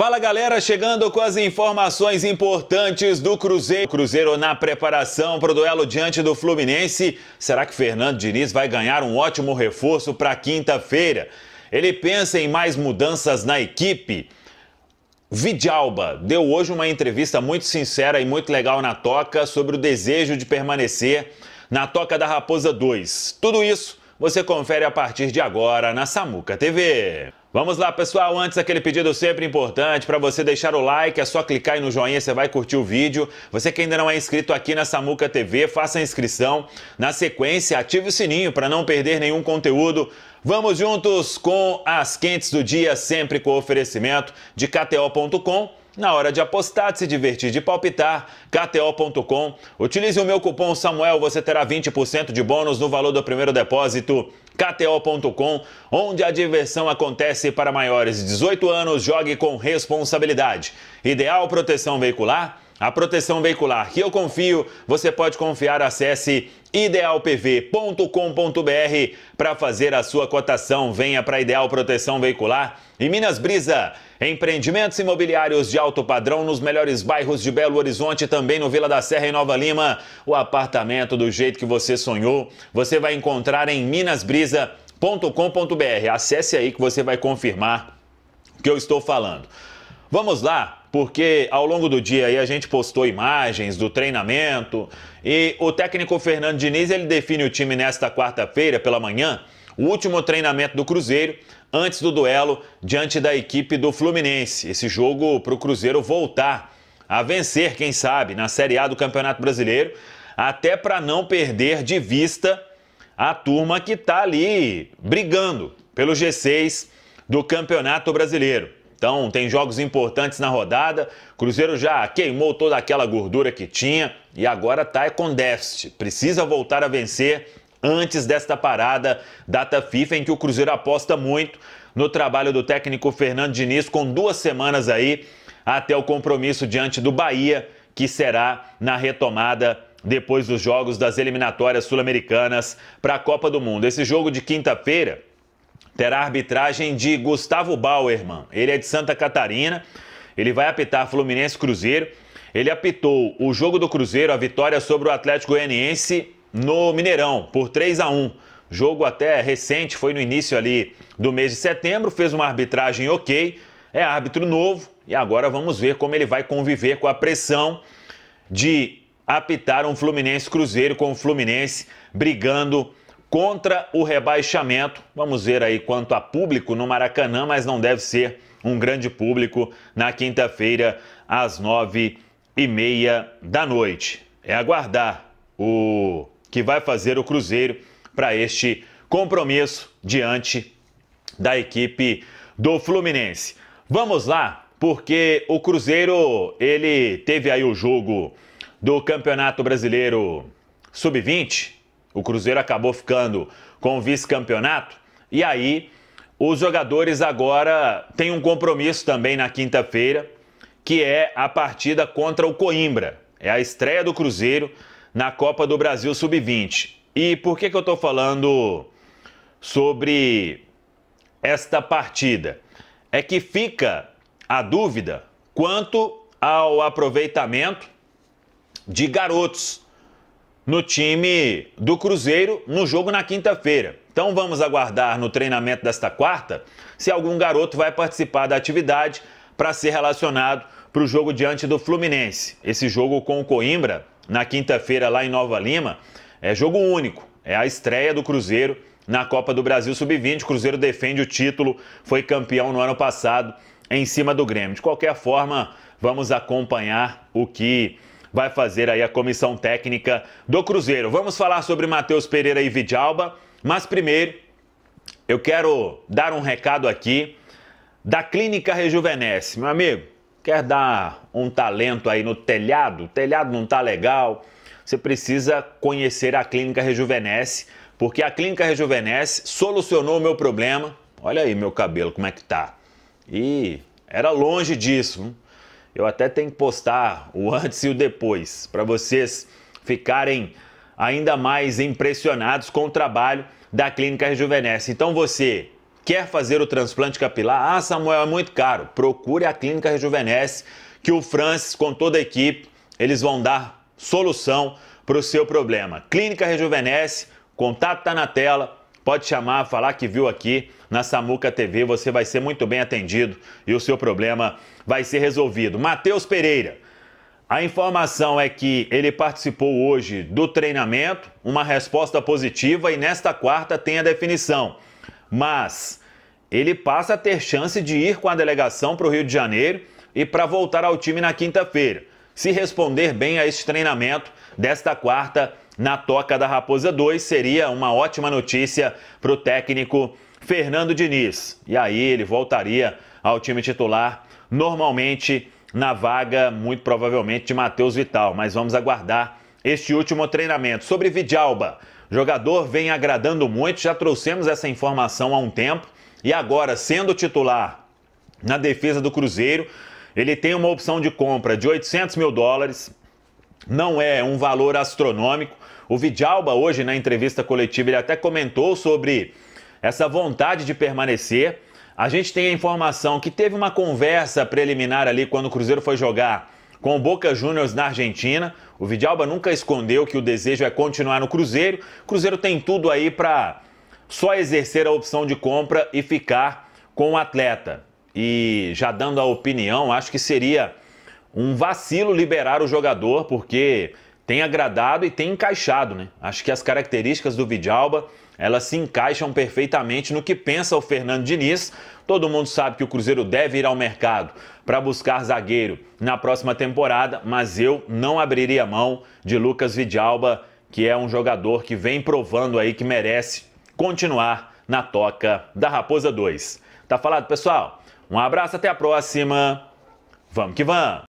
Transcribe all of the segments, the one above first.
Fala galera, chegando com as informações importantes do Cruzeiro. Cruzeiro na preparação para o duelo diante do Fluminense. Será que Fernando Diniz vai ganhar um ótimo reforço para quinta-feira? Ele pensa em mais mudanças na equipe? Vidalba deu hoje uma entrevista muito sincera e muito legal na Toca sobre o desejo de permanecer na Toca da Raposa 2. Tudo isso você confere a partir de agora na Samuca TV. Vamos lá, pessoal. Antes, aquele pedido sempre importante para você deixar o like. É só clicar aí no joinha, você vai curtir o vídeo. Você que ainda não é inscrito aqui na Samuca TV, faça a inscrição. Na sequência, ative o sininho para não perder nenhum conteúdo. Vamos juntos com as quentes do dia, sempre com oferecimento de KTO.com na hora de apostar, de se divertir, de palpitar, KTO.com. Utilize o meu cupom Samuel, você terá 20% de bônus no valor do primeiro depósito. KTO.com, onde a diversão acontece para maiores de 18 anos, jogue com responsabilidade. Ideal proteção veicular a proteção veicular que eu confio, você pode confiar. Acesse idealpv.com.br para fazer a sua cotação. Venha para Ideal Proteção Veicular e Minas Brisa. Empreendimentos imobiliários de alto padrão nos melhores bairros de Belo Horizonte, também no Vila da Serra e Nova Lima. O apartamento do jeito que você sonhou, você vai encontrar em minasbrisa.com.br. Acesse aí que você vai confirmar o que eu estou falando. Vamos lá, porque ao longo do dia aí a gente postou imagens do treinamento e o técnico Fernando Diniz ele define o time nesta quarta-feira pela manhã, o último treinamento do Cruzeiro antes do duelo diante da equipe do Fluminense. Esse jogo para o Cruzeiro voltar a vencer, quem sabe, na Série A do Campeonato Brasileiro, até para não perder de vista a turma que está ali brigando pelo G6 do Campeonato Brasileiro. Então, tem jogos importantes na rodada. Cruzeiro já queimou toda aquela gordura que tinha e agora tá com déficit. Precisa voltar a vencer antes desta parada data FIFA em que o Cruzeiro aposta muito no trabalho do técnico Fernando Diniz com duas semanas aí até o compromisso diante do Bahia, que será na retomada depois dos jogos das eliminatórias sul-americanas para a Copa do Mundo. Esse jogo de quinta-feira terá a arbitragem de Gustavo Bauerman. Ele é de Santa Catarina, ele vai apitar Fluminense Cruzeiro. Ele apitou o jogo do Cruzeiro, a vitória sobre o Atlético Goianiense no Mineirão, por 3 a 1 Jogo até recente, foi no início ali do mês de setembro, fez uma arbitragem ok, é árbitro novo e agora vamos ver como ele vai conviver com a pressão de apitar um Fluminense Cruzeiro com o Fluminense brigando contra o rebaixamento. Vamos ver aí quanto a público no Maracanã, mas não deve ser um grande público na quinta-feira às nove e meia da noite. É aguardar o que vai fazer o Cruzeiro para este compromisso diante da equipe do Fluminense. Vamos lá, porque o Cruzeiro ele teve aí o jogo do Campeonato Brasileiro Sub-20 o Cruzeiro acabou ficando com o vice-campeonato e aí os jogadores agora têm um compromisso também na quinta-feira, que é a partida contra o Coimbra. É a estreia do Cruzeiro na Copa do Brasil Sub-20. E por que, que eu estou falando sobre esta partida? É que fica a dúvida quanto ao aproveitamento de garotos no time do Cruzeiro no jogo na quinta-feira. Então vamos aguardar no treinamento desta quarta se algum garoto vai participar da atividade para ser relacionado para o jogo diante do Fluminense. Esse jogo com o Coimbra, na quinta-feira lá em Nova Lima, é jogo único. É a estreia do Cruzeiro na Copa do Brasil Sub-20. O Cruzeiro defende o título, foi campeão no ano passado em cima do Grêmio. De qualquer forma, vamos acompanhar o que vai fazer aí a comissão técnica do Cruzeiro. Vamos falar sobre Matheus Pereira e Vidalba, mas primeiro eu quero dar um recado aqui da Clínica Rejuvenesce. Meu amigo, quer dar um talento aí no telhado? O telhado não tá legal. Você precisa conhecer a Clínica Rejuvenesce, porque a Clínica Rejuvenesce solucionou o meu problema. Olha aí meu cabelo como é que tá. E era longe disso. Hein? Eu até tenho que postar o antes e o depois, para vocês ficarem ainda mais impressionados com o trabalho da Clínica Rejuvenesce. Então você quer fazer o transplante capilar? Ah, Samuel, é muito caro. Procure a Clínica Rejuvenesce, que o Francis, com toda a equipe, eles vão dar solução para o seu problema. Clínica Rejuvenesce, contato está na tela, Pode chamar, falar que viu aqui na Samuca TV, você vai ser muito bem atendido e o seu problema vai ser resolvido. Matheus Pereira, a informação é que ele participou hoje do treinamento, uma resposta positiva e nesta quarta tem a definição. Mas ele passa a ter chance de ir com a delegação para o Rio de Janeiro e para voltar ao time na quinta-feira. Se responder bem a este treinamento desta quarta, na Toca da Raposa 2 seria uma ótima notícia para o técnico Fernando Diniz. E aí ele voltaria ao time titular normalmente na vaga, muito provavelmente, de Matheus Vital. Mas vamos aguardar este último treinamento. Sobre Vidalba, jogador vem agradando muito, já trouxemos essa informação há um tempo. E agora, sendo titular na defesa do Cruzeiro, ele tem uma opção de compra de 800 mil dólares. Não é um valor astronômico, o Vidalba, hoje, na entrevista coletiva, ele até comentou sobre essa vontade de permanecer. A gente tem a informação que teve uma conversa preliminar ali quando o Cruzeiro foi jogar com o Boca Juniors na Argentina. O Vidalba nunca escondeu que o desejo é continuar no Cruzeiro. O Cruzeiro tem tudo aí para só exercer a opção de compra e ficar com o atleta. E já dando a opinião, acho que seria um vacilo liberar o jogador, porque tem agradado e tem encaixado, né? Acho que as características do Vidalba, elas se encaixam perfeitamente no que pensa o Fernando Diniz. Todo mundo sabe que o Cruzeiro deve ir ao mercado para buscar zagueiro na próxima temporada, mas eu não abriria mão de Lucas Vidalba, que é um jogador que vem provando aí que merece continuar na toca da Raposa 2. Tá falado, pessoal? Um abraço, até a próxima. Vamos que vamos!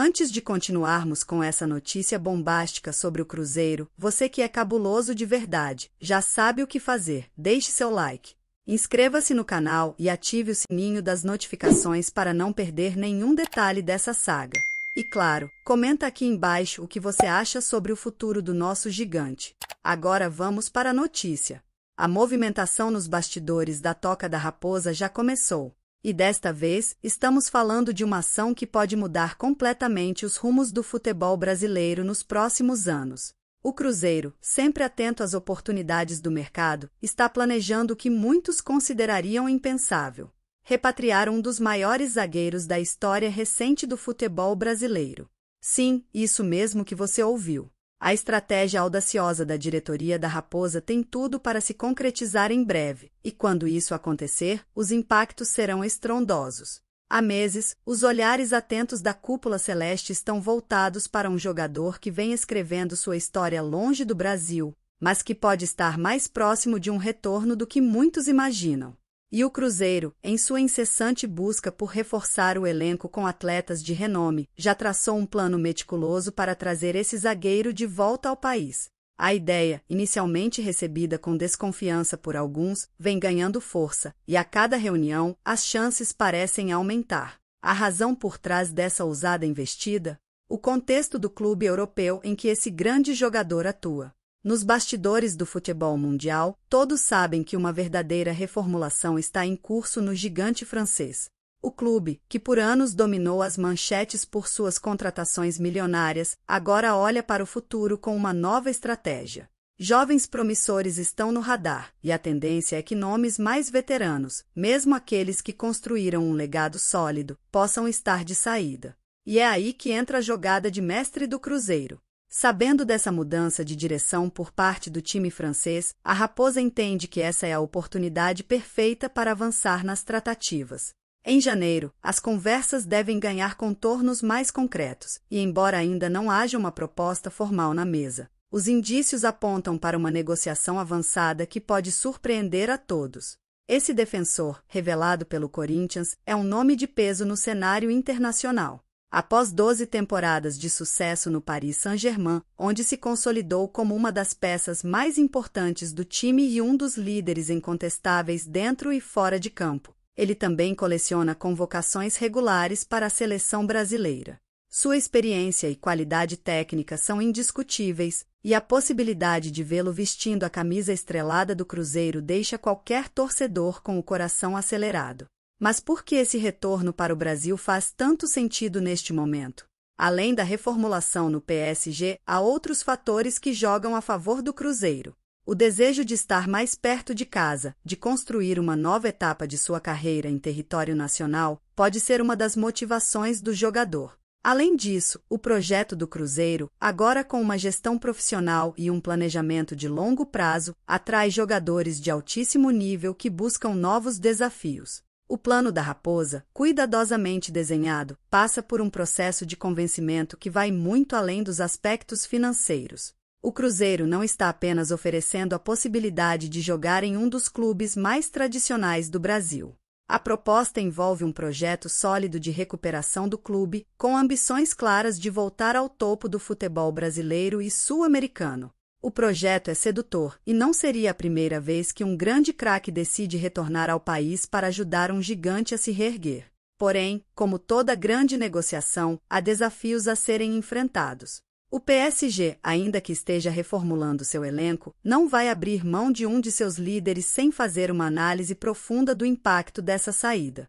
Antes de continuarmos com essa notícia bombástica sobre o Cruzeiro, você que é cabuloso de verdade, já sabe o que fazer. Deixe seu like. Inscreva-se no canal e ative o sininho das notificações para não perder nenhum detalhe dessa saga. E claro, comenta aqui embaixo o que você acha sobre o futuro do nosso gigante. Agora vamos para a notícia. A movimentação nos bastidores da Toca da Raposa já começou. E desta vez, estamos falando de uma ação que pode mudar completamente os rumos do futebol brasileiro nos próximos anos. O Cruzeiro, sempre atento às oportunidades do mercado, está planejando o que muitos considerariam impensável: repatriar um dos maiores zagueiros da história recente do futebol brasileiro. Sim, isso mesmo que você ouviu. A estratégia audaciosa da diretoria da Raposa tem tudo para se concretizar em breve, e quando isso acontecer, os impactos serão estrondosos. Há meses, os olhares atentos da cúpula celeste estão voltados para um jogador que vem escrevendo sua história longe do Brasil, mas que pode estar mais próximo de um retorno do que muitos imaginam. E o Cruzeiro, em sua incessante busca por reforçar o elenco com atletas de renome, já traçou um plano meticuloso para trazer esse zagueiro de volta ao país. A ideia, inicialmente recebida com desconfiança por alguns, vem ganhando força, e a cada reunião, as chances parecem aumentar. A razão por trás dessa ousada investida? O contexto do clube europeu em que esse grande jogador atua. Nos bastidores do futebol mundial, todos sabem que uma verdadeira reformulação está em curso no gigante francês. O clube, que por anos dominou as manchetes por suas contratações milionárias, agora olha para o futuro com uma nova estratégia. Jovens promissores estão no radar, e a tendência é que nomes mais veteranos, mesmo aqueles que construíram um legado sólido, possam estar de saída. E é aí que entra a jogada de mestre do Cruzeiro. Sabendo dessa mudança de direção por parte do time francês, a Raposa entende que essa é a oportunidade perfeita para avançar nas tratativas. Em janeiro, as conversas devem ganhar contornos mais concretos, e embora ainda não haja uma proposta formal na mesa, os indícios apontam para uma negociação avançada que pode surpreender a todos. Esse defensor, revelado pelo Corinthians, é um nome de peso no cenário internacional. Após 12 temporadas de sucesso no Paris Saint-Germain, onde se consolidou como uma das peças mais importantes do time e um dos líderes incontestáveis dentro e fora de campo, ele também coleciona convocações regulares para a seleção brasileira. Sua experiência e qualidade técnica são indiscutíveis, e a possibilidade de vê-lo vestindo a camisa estrelada do Cruzeiro deixa qualquer torcedor com o coração acelerado. Mas por que esse retorno para o Brasil faz tanto sentido neste momento? Além da reformulação no PSG, há outros fatores que jogam a favor do Cruzeiro. O desejo de estar mais perto de casa, de construir uma nova etapa de sua carreira em território nacional, pode ser uma das motivações do jogador. Além disso, o projeto do Cruzeiro, agora com uma gestão profissional e um planejamento de longo prazo, atrai jogadores de altíssimo nível que buscam novos desafios. O plano da raposa, cuidadosamente desenhado, passa por um processo de convencimento que vai muito além dos aspectos financeiros. O Cruzeiro não está apenas oferecendo a possibilidade de jogar em um dos clubes mais tradicionais do Brasil. A proposta envolve um projeto sólido de recuperação do clube, com ambições claras de voltar ao topo do futebol brasileiro e sul-americano. O projeto é sedutor e não seria a primeira vez que um grande craque decide retornar ao país para ajudar um gigante a se reerguer. Porém, como toda grande negociação, há desafios a serem enfrentados. O PSG, ainda que esteja reformulando seu elenco, não vai abrir mão de um de seus líderes sem fazer uma análise profunda do impacto dessa saída.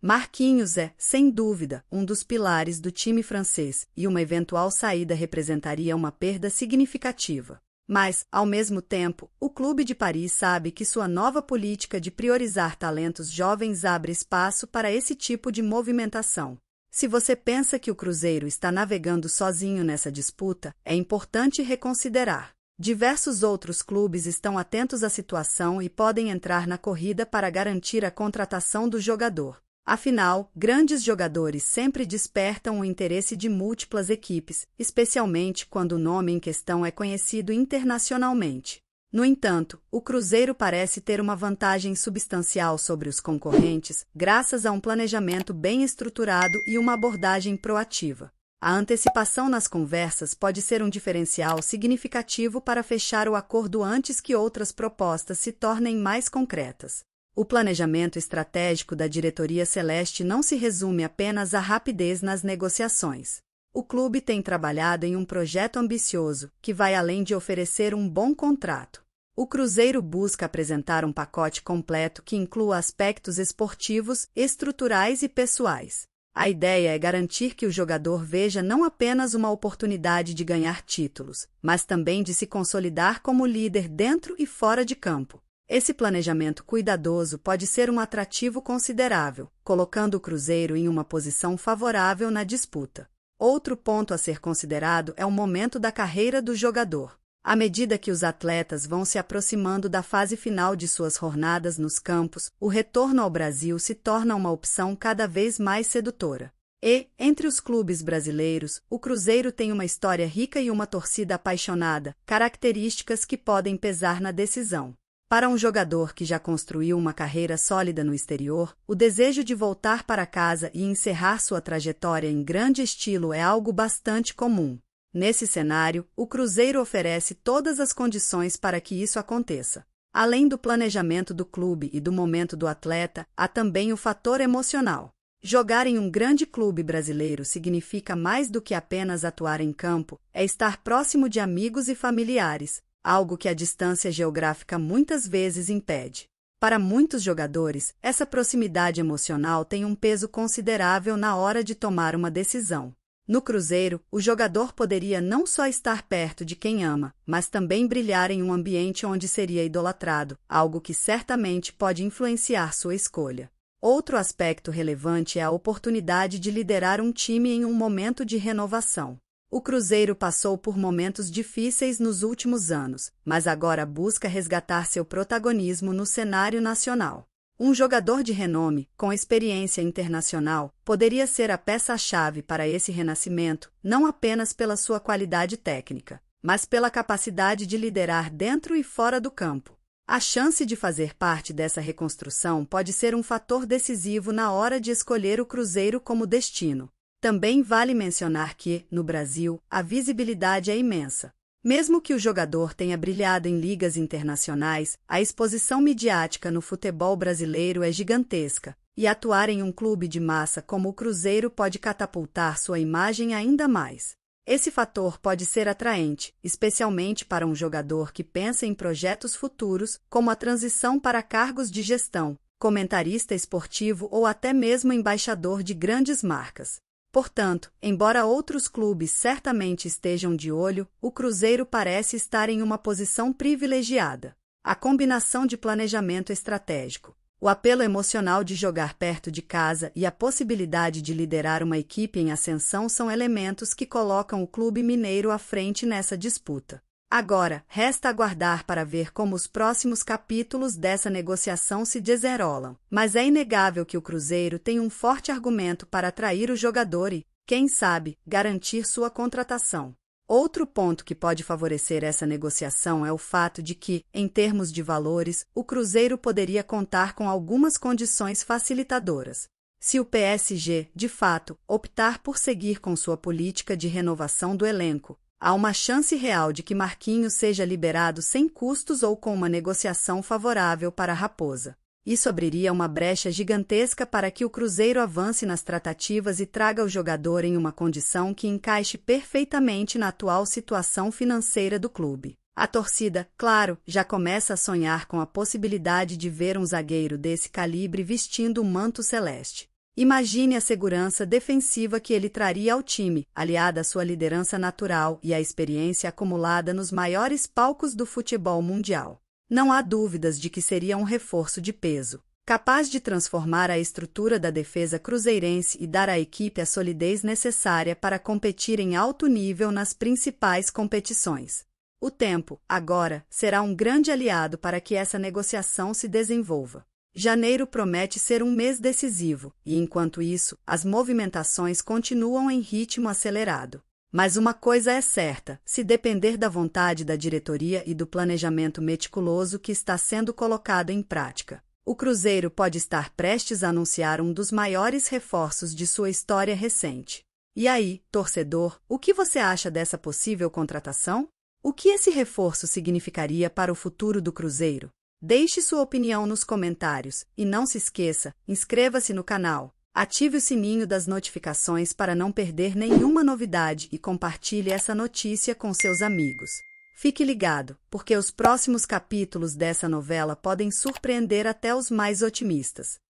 Marquinhos é, sem dúvida, um dos pilares do time francês, e uma eventual saída representaria uma perda significativa. Mas, ao mesmo tempo, o Clube de Paris sabe que sua nova política de priorizar talentos jovens abre espaço para esse tipo de movimentação. Se você pensa que o Cruzeiro está navegando sozinho nessa disputa, é importante reconsiderar. Diversos outros clubes estão atentos à situação e podem entrar na corrida para garantir a contratação do jogador. Afinal, grandes jogadores sempre despertam o interesse de múltiplas equipes, especialmente quando o nome em questão é conhecido internacionalmente. No entanto, o Cruzeiro parece ter uma vantagem substancial sobre os concorrentes, graças a um planejamento bem estruturado e uma abordagem proativa. A antecipação nas conversas pode ser um diferencial significativo para fechar o acordo antes que outras propostas se tornem mais concretas. O planejamento estratégico da diretoria celeste não se resume apenas à rapidez nas negociações. O clube tem trabalhado em um projeto ambicioso, que vai além de oferecer um bom contrato. O Cruzeiro busca apresentar um pacote completo que inclua aspectos esportivos, estruturais e pessoais. A ideia é garantir que o jogador veja não apenas uma oportunidade de ganhar títulos, mas também de se consolidar como líder dentro e fora de campo. Esse planejamento cuidadoso pode ser um atrativo considerável, colocando o Cruzeiro em uma posição favorável na disputa. Outro ponto a ser considerado é o momento da carreira do jogador. À medida que os atletas vão se aproximando da fase final de suas jornadas nos campos, o retorno ao Brasil se torna uma opção cada vez mais sedutora. E, entre os clubes brasileiros, o Cruzeiro tem uma história rica e uma torcida apaixonada, características que podem pesar na decisão. Para um jogador que já construiu uma carreira sólida no exterior, o desejo de voltar para casa e encerrar sua trajetória em grande estilo é algo bastante comum. Nesse cenário, o Cruzeiro oferece todas as condições para que isso aconteça. Além do planejamento do clube e do momento do atleta, há também o fator emocional. Jogar em um grande clube brasileiro significa mais do que apenas atuar em campo, é estar próximo de amigos e familiares, algo que a distância geográfica muitas vezes impede. Para muitos jogadores, essa proximidade emocional tem um peso considerável na hora de tomar uma decisão. No Cruzeiro, o jogador poderia não só estar perto de quem ama, mas também brilhar em um ambiente onde seria idolatrado, algo que certamente pode influenciar sua escolha. Outro aspecto relevante é a oportunidade de liderar um time em um momento de renovação. O Cruzeiro passou por momentos difíceis nos últimos anos, mas agora busca resgatar seu protagonismo no cenário nacional. Um jogador de renome, com experiência internacional, poderia ser a peça-chave para esse renascimento, não apenas pela sua qualidade técnica, mas pela capacidade de liderar dentro e fora do campo. A chance de fazer parte dessa reconstrução pode ser um fator decisivo na hora de escolher o Cruzeiro como destino. Também vale mencionar que, no Brasil, a visibilidade é imensa. Mesmo que o jogador tenha brilhado em ligas internacionais, a exposição midiática no futebol brasileiro é gigantesca, e atuar em um clube de massa como o Cruzeiro pode catapultar sua imagem ainda mais. Esse fator pode ser atraente, especialmente para um jogador que pensa em projetos futuros, como a transição para cargos de gestão, comentarista esportivo ou até mesmo embaixador de grandes marcas. Portanto, embora outros clubes certamente estejam de olho, o Cruzeiro parece estar em uma posição privilegiada. A combinação de planejamento estratégico, o apelo emocional de jogar perto de casa e a possibilidade de liderar uma equipe em ascensão são elementos que colocam o clube mineiro à frente nessa disputa. Agora, resta aguardar para ver como os próximos capítulos dessa negociação se desenrolam. Mas é inegável que o Cruzeiro tem um forte argumento para atrair o jogador e, quem sabe, garantir sua contratação. Outro ponto que pode favorecer essa negociação é o fato de que, em termos de valores, o Cruzeiro poderia contar com algumas condições facilitadoras. Se o PSG, de fato, optar por seguir com sua política de renovação do elenco, há uma chance real de que Marquinhos seja liberado sem custos ou com uma negociação favorável para Raposa. Isso abriria uma brecha gigantesca para que o Cruzeiro avance nas tratativas e traga o jogador em uma condição que encaixe perfeitamente na atual situação financeira do clube. A torcida, claro, já começa a sonhar com a possibilidade de ver um zagueiro desse calibre vestindo o manto celeste. Imagine a segurança defensiva que ele traria ao time, aliada à sua liderança natural e à experiência acumulada nos maiores palcos do futebol mundial. Não há dúvidas de que seria um reforço de peso, capaz de transformar a estrutura da defesa cruzeirense e dar à equipe a solidez necessária para competir em alto nível nas principais competições. O tempo, agora, será um grande aliado para que essa negociação se desenvolva. Janeiro promete ser um mês decisivo, e enquanto isso, as movimentações continuam em ritmo acelerado. Mas uma coisa é certa: se depender da vontade da diretoria e do planejamento meticuloso que está sendo colocado em prática, o Cruzeiro pode estar prestes a anunciar um dos maiores reforços de sua história recente. E aí, torcedor, o que você acha dessa possível contratação? O que esse reforço significaria para o futuro do Cruzeiro? Deixe sua opinião nos comentários e não se esqueça, inscreva-se no canal, ative o sininho das notificações para não perder nenhuma novidade e compartilhe essa notícia com seus amigos. Fique ligado, porque os próximos capítulos dessa novela podem surpreender até os mais otimistas.